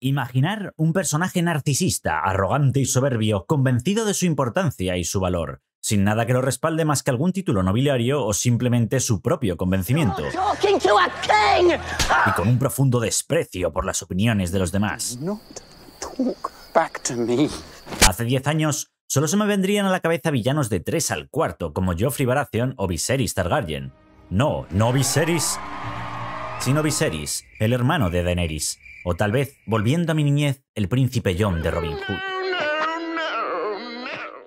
Imaginar un personaje narcisista, arrogante y soberbio, convencido de su importancia y su valor, sin nada que lo respalde más que algún título nobiliario o simplemente su propio convencimiento. Y con un profundo desprecio por las opiniones de los demás. Hace 10 años, solo se me vendrían a la cabeza villanos de tres al cuarto, como Geoffrey Baratheon o Viserys Targaryen. No, no Viserys, sino Viserys, el hermano de Daenerys, o tal vez, volviendo a mi niñez, el príncipe John de Robin Hood.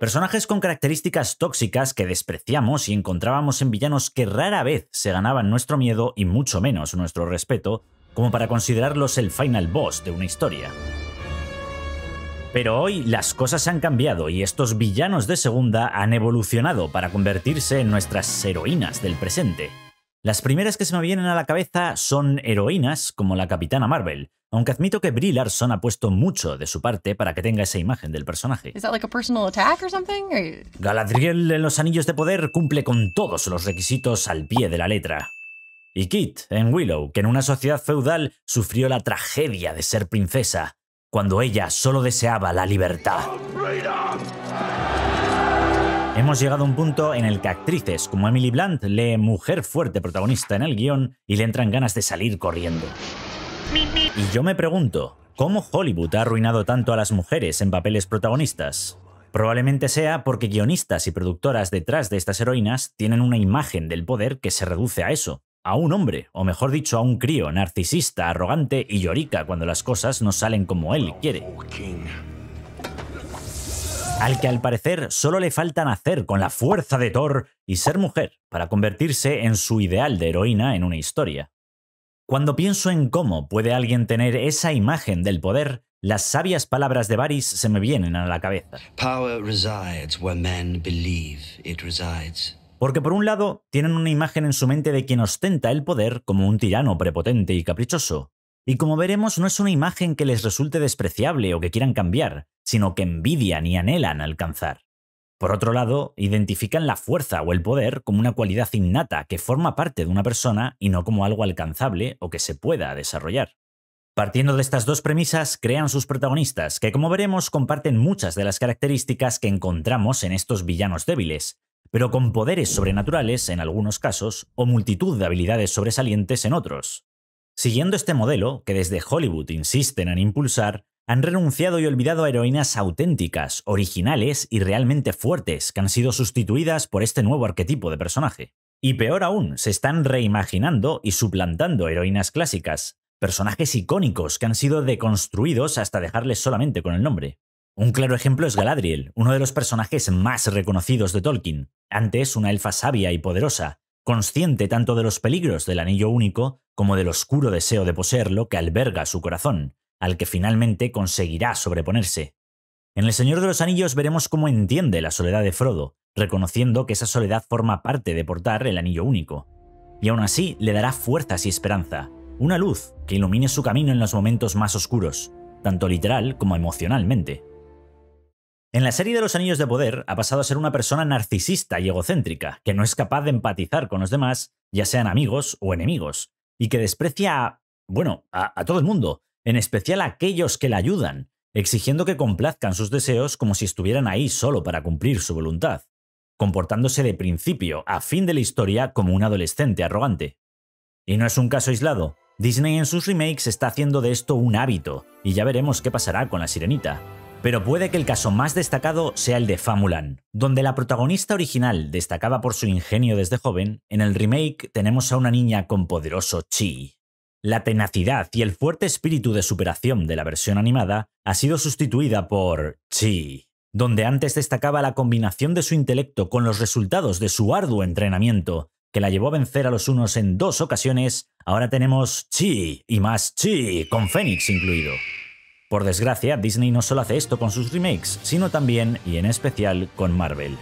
Personajes con características tóxicas que despreciamos y encontrábamos en villanos que rara vez se ganaban nuestro miedo y mucho menos nuestro respeto, como para considerarlos el final boss de una historia. Pero hoy las cosas han cambiado y estos villanos de segunda han evolucionado para convertirse en nuestras heroínas del presente. Las primeras que se me vienen a la cabeza son heroínas como la Capitana Marvel, aunque admito que Brie Larson ha puesto mucho de su parte para que tenga esa imagen del personaje. Galadriel en Los Anillos de Poder cumple con todos los requisitos al pie de la letra. Y Kit en Willow, que en una sociedad feudal sufrió la tragedia de ser princesa, cuando ella solo deseaba la libertad. Hemos llegado a un punto en el que actrices como Emily Blunt lee mujer fuerte protagonista en el guión y le entran ganas de salir corriendo. Y yo me pregunto, ¿cómo Hollywood ha arruinado tanto a las mujeres en papeles protagonistas? Probablemente sea porque guionistas y productoras detrás de estas heroínas tienen una imagen del poder que se reduce a eso, a un hombre, o mejor dicho, a un crío narcisista, arrogante y llorica cuando las cosas no salen como él quiere al que al parecer solo le falta nacer con la fuerza de Thor y ser mujer para convertirse en su ideal de heroína en una historia. Cuando pienso en cómo puede alguien tener esa imagen del poder, las sabias palabras de Varys se me vienen a la cabeza. Power resides where men believe it resides. Porque por un lado, tienen una imagen en su mente de quien ostenta el poder como un tirano prepotente y caprichoso, y como veremos, no es una imagen que les resulte despreciable o que quieran cambiar, sino que envidian y anhelan alcanzar. Por otro lado, identifican la fuerza o el poder como una cualidad innata que forma parte de una persona y no como algo alcanzable o que se pueda desarrollar. Partiendo de estas dos premisas, crean sus protagonistas, que como veremos comparten muchas de las características que encontramos en estos villanos débiles, pero con poderes sobrenaturales en algunos casos o multitud de habilidades sobresalientes en otros. Siguiendo este modelo, que desde Hollywood insisten en impulsar, han renunciado y olvidado a heroínas auténticas, originales y realmente fuertes, que han sido sustituidas por este nuevo arquetipo de personaje. Y peor aún, se están reimaginando y suplantando heroínas clásicas, personajes icónicos que han sido deconstruidos hasta dejarles solamente con el nombre. Un claro ejemplo es Galadriel, uno de los personajes más reconocidos de Tolkien, antes una elfa sabia y poderosa, consciente tanto de los peligros del anillo único como del oscuro deseo de poseerlo que alberga su corazón, al que finalmente conseguirá sobreponerse. En El Señor de los Anillos veremos cómo entiende la soledad de Frodo, reconociendo que esa soledad forma parte de portar el anillo único. Y aún así le dará fuerzas y esperanza, una luz que ilumine su camino en los momentos más oscuros, tanto literal como emocionalmente. En la serie de los Anillos de Poder ha pasado a ser una persona narcisista y egocéntrica, que no es capaz de empatizar con los demás, ya sean amigos o enemigos, y que desprecia a, bueno, a, todo el mundo, en especial a aquellos que la ayudan, exigiendo que complazcan sus deseos como si estuvieran ahí solo para cumplir su voluntad, comportándose de principio a fin de la historia como un adolescente arrogante. Y no es un caso aislado, Disney en sus remakes está haciendo de esto un hábito, y ya veremos qué pasará con la sirenita. Pero puede que el caso más destacado sea el de Famulan, donde la protagonista original destacaba por su ingenio desde joven, en el remake tenemos a una niña con poderoso chi. La tenacidad y el fuerte espíritu de superación de la versión animada ha sido sustituida por chi, donde antes destacaba la combinación de su intelecto con los resultados de su arduo entrenamiento, que la llevó a vencer a los unos en dos ocasiones, ahora tenemos chi y más chi, con Fénix incluido. Por desgracia, Disney no solo hace esto con sus remakes, sino también, y en especial, con Marvel.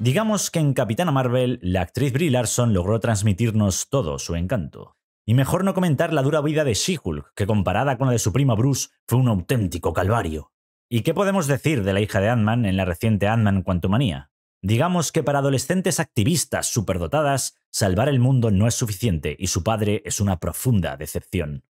Digamos que en Capitana Marvel, la actriz Brie Larson logró transmitirnos todo su encanto. Y mejor no comentar la dura vida de She-Hulk, que comparada con la de su prima Bruce, fue un auténtico calvario. ¿Y qué podemos decir de la hija de Ant-Man en la reciente Ant-Man Quantumania? Digamos que para adolescentes activistas superdotadas, salvar el mundo no es suficiente y su padre es una profunda decepción.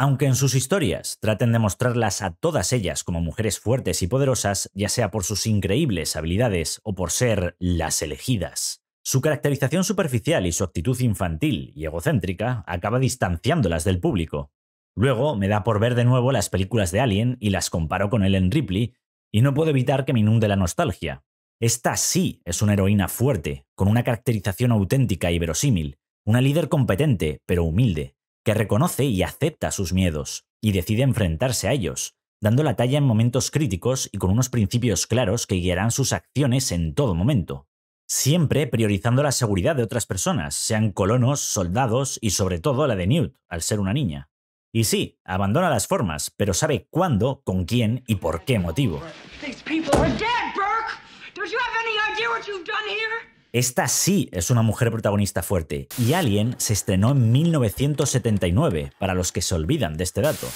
Aunque en sus historias traten de mostrarlas a todas ellas como mujeres fuertes y poderosas, ya sea por sus increíbles habilidades o por ser las elegidas. Su caracterización superficial y su actitud infantil y egocéntrica acaba distanciándolas del público. Luego me da por ver de nuevo las películas de Alien y las comparo con Ellen Ripley, y no puedo evitar que me inunde la nostalgia. Esta sí es una heroína fuerte, con una caracterización auténtica y verosímil, una líder competente, pero humilde, que reconoce y acepta sus miedos, y decide enfrentarse a ellos, dando la talla en momentos críticos y con unos principios claros que guiarán sus acciones en todo momento. Siempre priorizando la seguridad de otras personas, sean colonos, soldados y sobre todo la de Newt, al ser una niña. Y sí, abandona las formas, pero sabe cuándo, con quién y por qué motivo. Esta sí es una mujer protagonista fuerte, y Alien se estrenó en 1979, para los que se olvidan de este dato.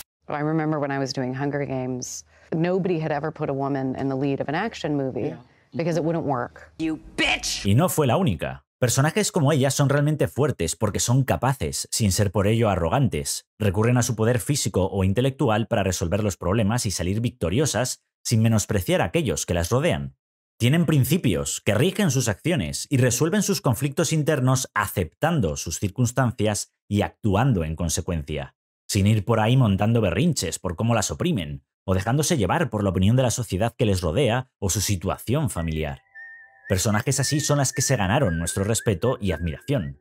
Y no fue la única. Personajes como ella son realmente fuertes porque son capaces, sin ser por ello arrogantes. Recurren a su poder físico o intelectual para resolver los problemas y salir victoriosas, sin menospreciar a aquellos que las rodean. Tienen principios que rigen sus acciones y resuelven sus conflictos internos aceptando sus circunstancias y actuando en consecuencia, sin ir por ahí montando berrinches por cómo las oprimen, o dejándose llevar por la opinión de la sociedad que les rodea o su situación familiar. Personajes así son las que se ganaron nuestro respeto y admiración.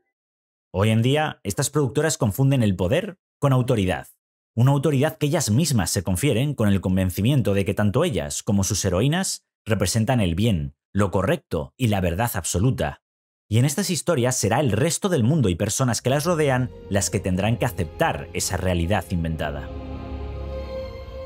Hoy en día, estas productoras confunden el poder con autoridad, una autoridad que ellas mismas se confieren con el convencimiento de que tanto ellas como sus heroínas representan el bien, lo correcto y la verdad absoluta. Y en estas historias será el resto del mundo y personas que las rodean las que tendrán que aceptar esa realidad inventada.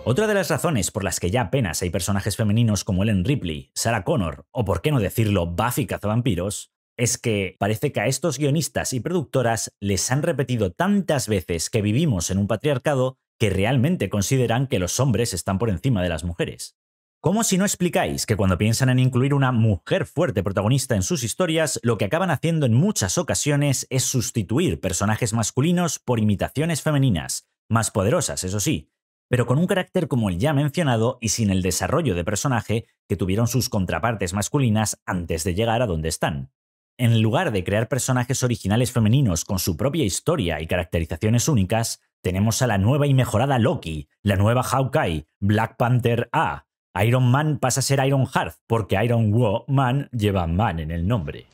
Otra de las razones por las que ya apenas hay personajes femeninos como Ellen Ripley, Sarah Connor o por qué no decirlo Buffy cazavampiros es que parece que a estos guionistas y productoras les han repetido tantas veces que vivimos en un patriarcado que realmente consideran que los hombres están por encima de las mujeres. ¿Cómo si no explicáis que cuando piensan en incluir una mujer fuerte protagonista en sus historias, lo que acaban haciendo en muchas ocasiones es sustituir personajes masculinos por imitaciones femeninas, más poderosas, eso sí, pero con un carácter como el ya mencionado y sin el desarrollo de personaje que tuvieron sus contrapartes masculinas antes de llegar a donde están? En lugar de crear personajes originales femeninos con su propia historia y caracterizaciones únicas, tenemos a la nueva y mejorada Loki, la nueva Hawkeye, Black Panther A, Iron Man pasa a ser Iron Heart, porque Iron Man lleva Man en el nombre.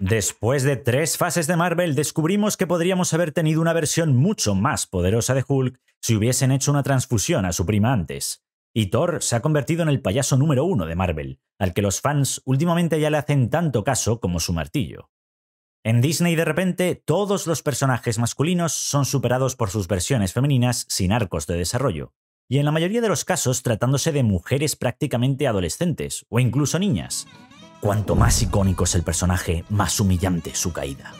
Después de tres fases de Marvel, descubrimos que podríamos haber tenido una versión mucho más poderosa de Hulk si hubiesen hecho una transfusión a su prima antes. Y Thor se ha convertido en el payaso número uno de Marvel, al que los fans últimamente ya le hacen tanto caso como su martillo. En Disney de repente, todos los personajes masculinos son superados por sus versiones femeninas sin arcos de desarrollo, y en la mayoría de los casos tratándose de mujeres prácticamente adolescentes o incluso niñas. Cuanto más icónico es el personaje, más humillante su caída.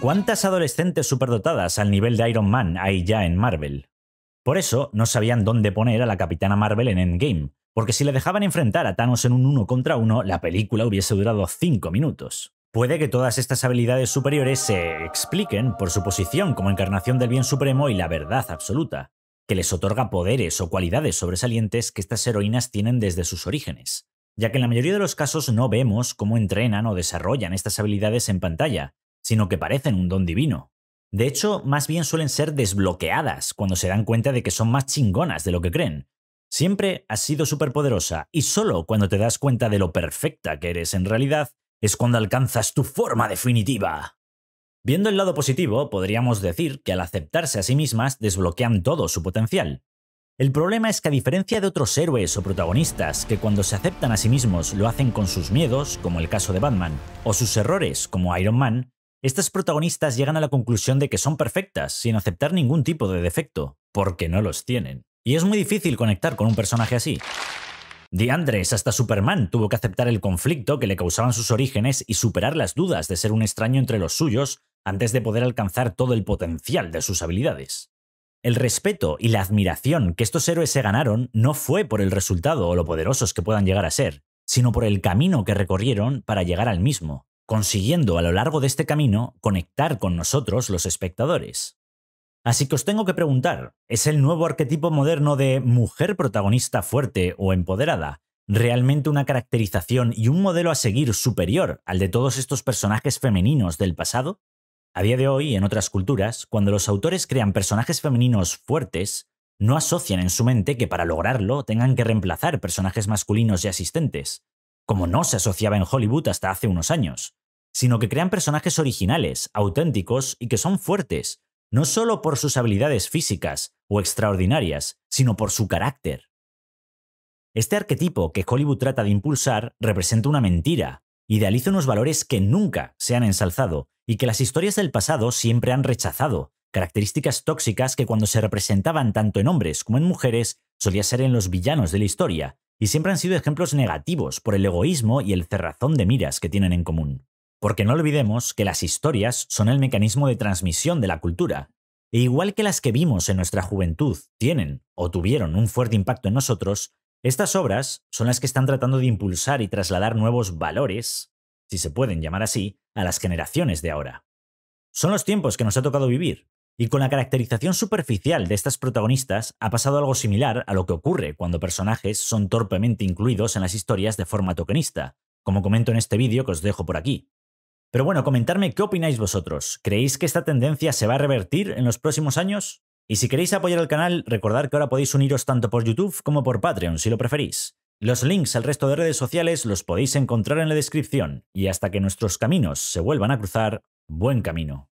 ¿Cuántas adolescentes superdotadas al nivel de Iron Man hay ya en Marvel? Por eso no sabían dónde poner a la Capitana Marvel en Endgame, porque si le dejaban enfrentar a Thanos en un uno contra uno, la película hubiese durado 5 minutos. Puede que todas estas habilidades superiores se expliquen por su posición como encarnación del bien supremo y la verdad absoluta, que les otorga poderes o cualidades sobresalientes que estas heroínas tienen desde sus orígenes, ya que en la mayoría de los casos no vemos cómo entrenan o desarrollan estas habilidades en pantalla, sino que parecen un don divino. De hecho, más bien suelen ser desbloqueadas cuando se dan cuenta de que son más chingonas de lo que creen. Siempre has sido superpoderosa y solo cuando te das cuenta de lo perfecta que eres en realidad es cuando alcanzas tu forma definitiva. Viendo el lado positivo, podríamos decir que al aceptarse a sí mismas desbloquean todo su potencial. El problema es que a diferencia de otros héroes o protagonistas que cuando se aceptan a sí mismos lo hacen con sus miedos, como el caso de Batman, o sus errores, como Iron Man, estas protagonistas llegan a la conclusión de que son perfectas, sin aceptar ningún tipo de defecto, porque no los tienen. Y es muy difícil conectar con un personaje así. De Andrés hasta Superman tuvo que aceptar el conflicto que le causaban sus orígenes y superar las dudas de ser un extraño entre los suyos antes de poder alcanzar todo el potencial de sus habilidades. El respeto y la admiración que estos héroes se ganaron no fue por el resultado o lo poderosos que puedan llegar a ser, sino por el camino que recorrieron para llegar al mismo, consiguiendo a lo largo de este camino conectar con nosotros los espectadores. Así que os tengo que preguntar, ¿es el nuevo arquetipo moderno de mujer protagonista fuerte o empoderada realmente una caracterización y un modelo a seguir superior al de todos estos personajes femeninos del pasado? A día de hoy, en otras culturas, cuando los autores crean personajes femeninos fuertes, no asocian en su mente que para lograrlo tengan que reemplazar personajes masculinos y asistentes, como no se asociaba en Hollywood hasta hace unos años, sino que crean personajes originales, auténticos y que son fuertes, no solo por sus habilidades físicas o extraordinarias, sino por su carácter. Este arquetipo que Hollywood trata de impulsar representa una mentira, idealiza unos valores que nunca se han ensalzado y que las historias del pasado siempre han rechazado, características tóxicas que cuando se representaban tanto en hombres como en mujeres solía ser en los villanos de la historia, y siempre han sido ejemplos negativos por el egoísmo y el cerrazón de miras que tienen en común. Porque no olvidemos que las historias son el mecanismo de transmisión de la cultura, e igual que las que vimos en nuestra juventud tienen o tuvieron un fuerte impacto en nosotros, estas obras son las que están tratando de impulsar y trasladar nuevos valores, si se pueden llamar así, a las generaciones de ahora. Son los tiempos que nos ha tocado vivir, y con la caracterización superficial de estas protagonistas ha pasado algo similar a lo que ocurre cuando personajes son torpemente incluidos en las historias de forma tokenista, como comento en este vídeo que os dejo por aquí. Pero bueno, comentarme qué opináis vosotros. ¿Creéis que esta tendencia se va a revertir en los próximos años? Y si queréis apoyar al canal, recordad que ahora podéis uniros tanto por YouTube como por Patreon, si lo preferís. Los links al resto de redes sociales los podéis encontrar en la descripción, y hasta que nuestros caminos se vuelvan a cruzar, buen camino.